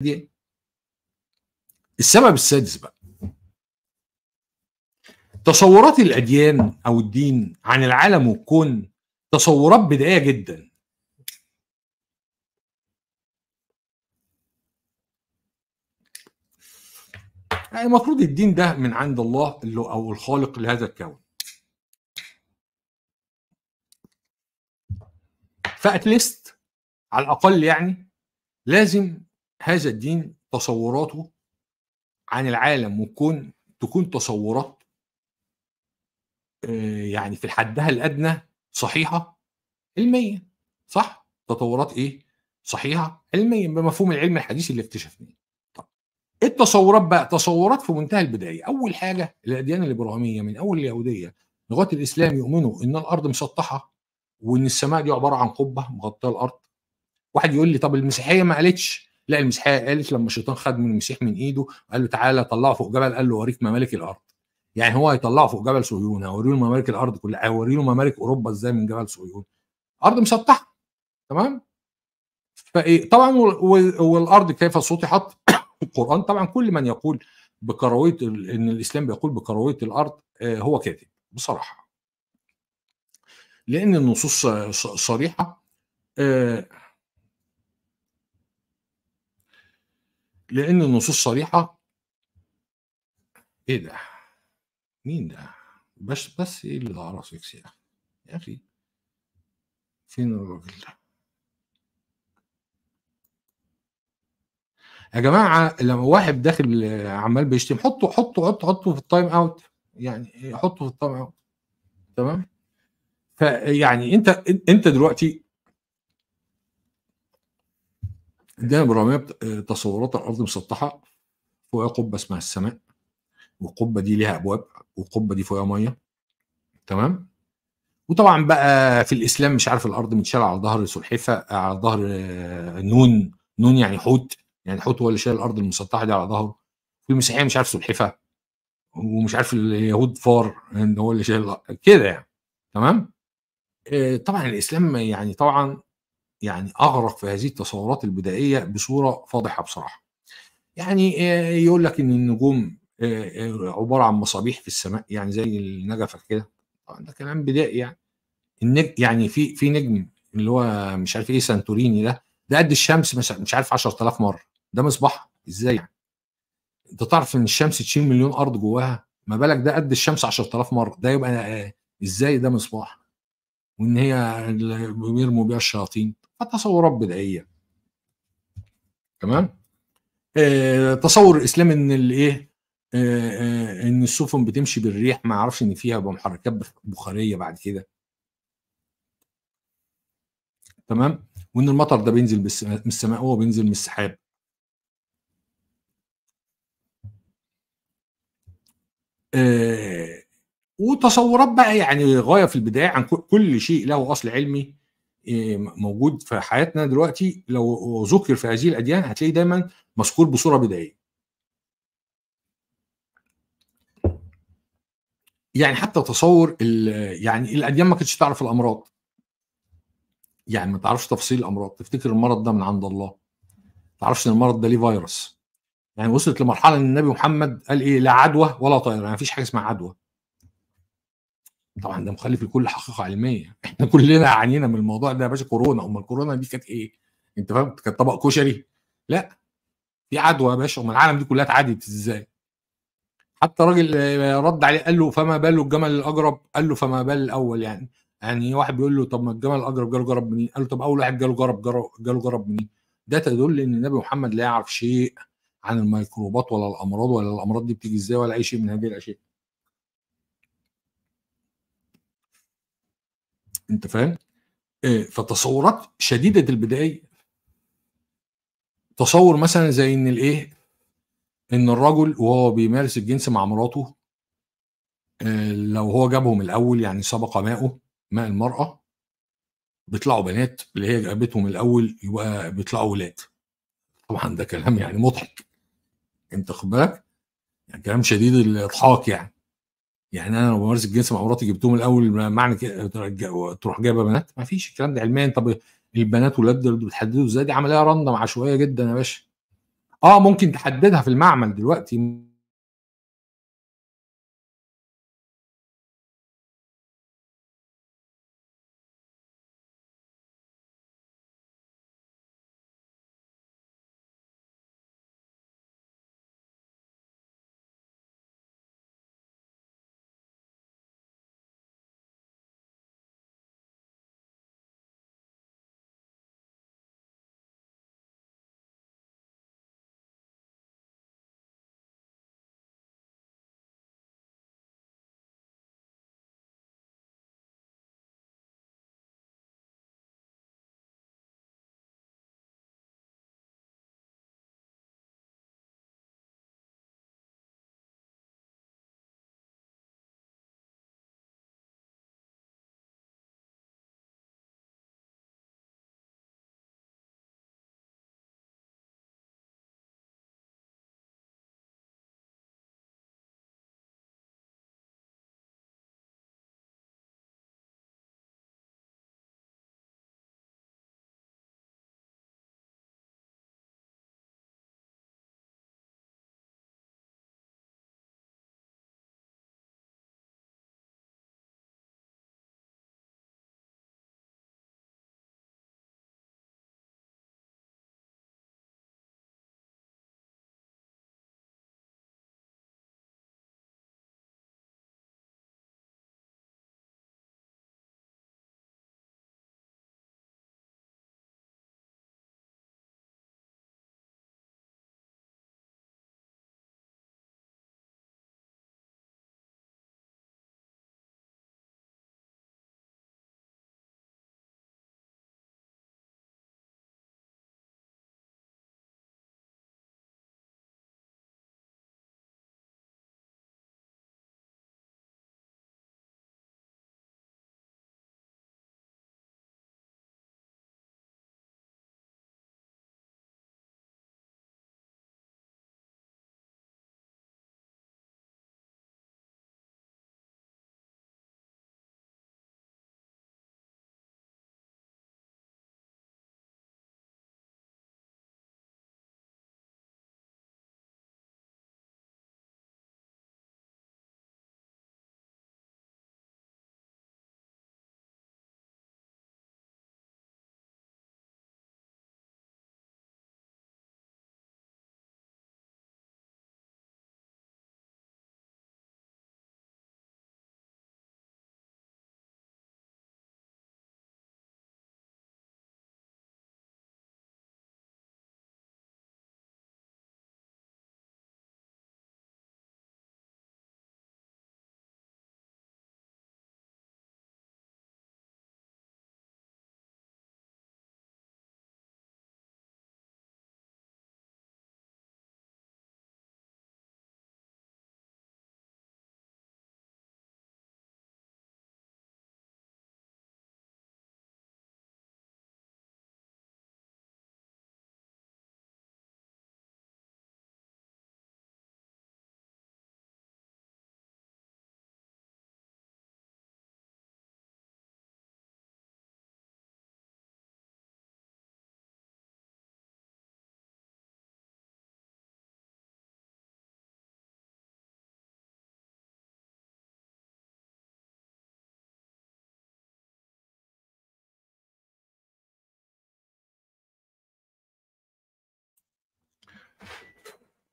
دي السبب السادس بقى تصورات الاديان او الدين عن العالم والكون تصورات بدائيه جدا يعني المفروض الدين ده من عند الله اللي او الخالق لهذا الكون فاتليست على الاقل يعني لازم هذا الدين تصوراته عن العالم وتكون تكون تصورات آه، يعني في حدها الادنى صحيحه علميا صح تطورات ايه صحيحه علميا بمفهوم العلم الحديث اللي اكتشفناه طب إيه التصورات بقى تصورات في منتهى البدايه اول حاجه الاديان الابراهيميه من اول اليهوديه لغايه الاسلام يؤمنوا ان الارض مسطحه وان السماء دي عباره عن قبه مغطيه الارض واحد يقول لي طب المسيحيه ما قالتش لقى المسيحيه قالت لما الشيطان خد من المسيح من ايده قال له تعالى طلعه فوق جبل قال له اوريك ممالك الارض يعني هو هيطلعه فوق جبل صهيون هوري له ممالك الارض كلها هوري له ممالك اوروبا ازاي من جبل صهيون ارض مسطحه تمام فايه طبعا والارض كيف سطحت القران طبعا كل من يقول بكرويه ان الاسلام بيقول بكرويه الارض آه، هو كاذب بصراحه لان النصوص صريحه آه، لان النصوص صريحه ايه ده مين ده بس بس ايه اللي ضاع راسك يا اخي يا اخي فين الراجل ده يا جماعه لما واحد داخل آه، عمال بيشتم حطه حطه حطه حطه في التايم اوت يعني إيه؟ حطه في التايم اوت تمام فيعني انت انت دلوقتي عندنا برامية تصورات الارض مسطحه فوقها قبه اسمها السماء والقبه دي ليها ابواب والقبه دي فوقها ميه تمام وطبعا بقى في الاسلام مش عارف الارض متشال على ظهر سلحفه على ظهر آه، نون نون يعني حوت يعني حوت هو اللي شال الارض المسطحه دي على ظهره في المسيحيه مش عارف سلحفه ومش عارف اليهود فار ان هو اللي شال كده يعني تمام آه، طبعا الاسلام يعني طبعا يعني اغرق في هذه التصورات البدائيه بصوره فاضحه بصراحه. يعني يقول لك ان النجوم عباره عن مصابيح في السماء يعني زي النجفه كده طبعا ده كلام بدائي يعني النجم يعني في في نجم اللي هو مش عارف ايه سانتوريني ده ده قد الشمس مش عارف 10000 مره ده مصباح ازاي يعني انت تعرف ان الشمس تشيل مليون ارض جواها ما بالك ده قد الشمس 10000 مره ده يبقى ازاي ده مصباح وان هي بيرموا بيها الشياطين فتصورات بدائيه تمام آه تصور الاسلام ان الايه آه،, آه ان السفن بتمشي بالريح ما يعرفش ان فيها محركات بخاريه بعد كده تمام وان المطر ده بينزل من السماء هو بينزل من السحاب آه وتصورات بقى يعني غايه في البدايه عن كل شيء له اصل علمي آه، موجود في حياتنا دلوقتي لو ذكر في هذه الاديان هتلاقيه دايما مذكور بصوره بدائيه يعني حتى تصور يعني الاديان ما كانتش تعرف الامراض يعني ما تعرفش تفصيل الامراض تفتكر المرض ده من عند الله ما تعرفش ان المرض ده ليه فيروس يعني وصلت لمرحله ان النبي محمد قال ايه لا عدوى ولا طير يعني فيش حاجه اسمها عدوى طبعا ده مخالف لكل حقيقه علميه احنا كلنا عانينا من الموضوع ده يا باشا كورونا امال الكورونا دي كانت ايه انت فاهم كانت طبق كشري لا دي عدوى يا باشا امال العالم دي كلها اتعدت ازاي حتى راجل آه، رد عليه قال له فما بال الجمل الاجرب قال له فما بال الاول يعني يعني واحد بيقول له طب ما الجمل الاجرب جاله جرب منين قال له طب اول واحد جاله جرب جاله جرب منين ده تدل ان النبي محمد لا يعرف شيء عن الميكروبات ولا الامراض ولا الامراض دي بتيجي ازاي ولا اي شيء من هذه الاشياء انت فاهم آه، فتصورات شديده البدايه تصور مثلا زي ان الايه ان الرجل وهو بيمارس الجنس مع مراته آه، لو هو جابهم الاول يعني سبق ماءه ماء المراه بيطلعوا بنات اللي هي جابتهم الاول يبقى بيطلعوا ولاد طبعا ده كلام يعني مضحك انت خد بالك يعني كلام شديد الاضحاك يعني يعني انا لو بمارس الجنس مع مراتي جبتهم الاول معنى كده تروح جايبه بنات ما فيش الكلام ده علميا طب البنات والولاد دول بتحددوا ازاي دي عمليه رندم عشوائيه جدا يا باشا اه ممكن تحددها في المعمل دلوقتي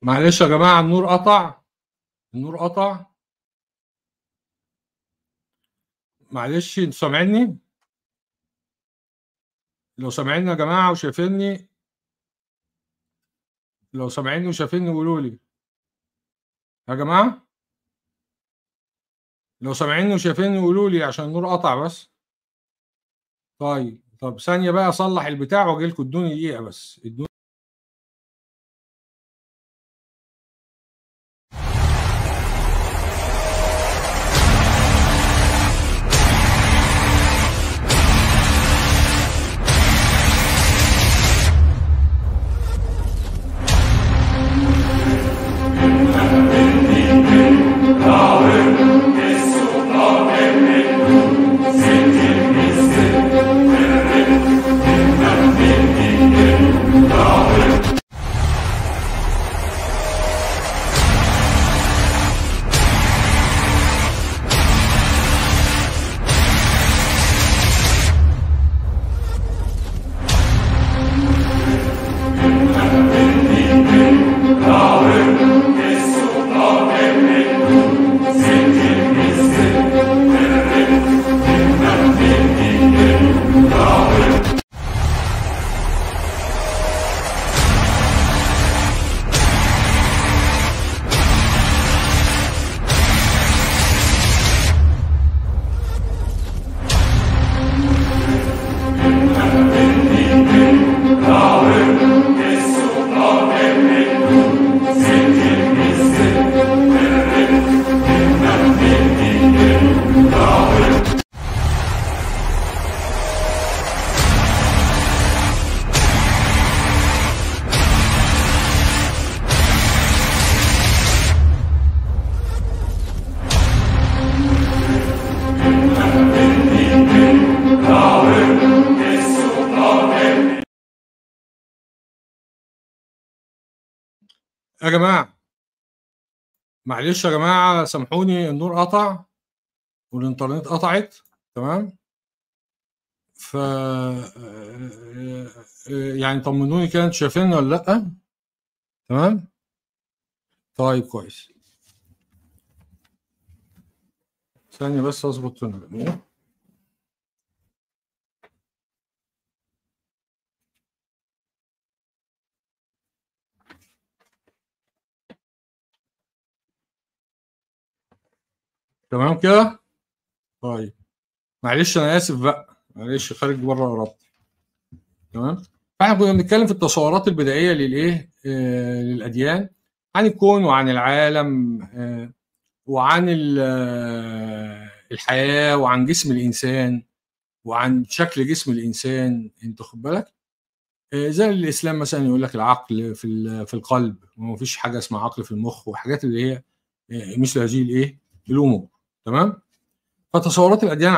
معلش يا جماعة النور قطع النور قطع معلش انتوا سامعيني لو سامعيني يا جماعة وشايفيني لو سامعيني وشايفيني قولوا لي يا جماعة لو سامعيني وشايفيني قولوا لي عشان النور قطع بس طيب طب ثانية بقى اصلح البتاع واجي لكم ادوني دقيقة بس ادوني يا جماعة معلش يا جماعة سامحوني النور قطع والإنترنت قطعت تمام ف آه، آه، آه، يعني طمنوني كده انتوا ولا لأ تمام طيب كويس ثانية بس أظبط النور تمام كده طيب معلش انا اسف بقى معلش خارج بره ارادتي تمام فاحنا كنا بنتكلم في التصورات البدائيه للايه آه للاديان عن الكون وعن العالم آه وعن آه، الحياه وعن جسم الانسان وعن شكل جسم الانسان انت خد بالك آه، زي الاسلام مثلا يقول لك العقل في في القلب وما فيش حاجه اسمها عقل في المخ وحاجات اللي هي آه، مثل هذه الايه الامور تمام فتصورات الاديان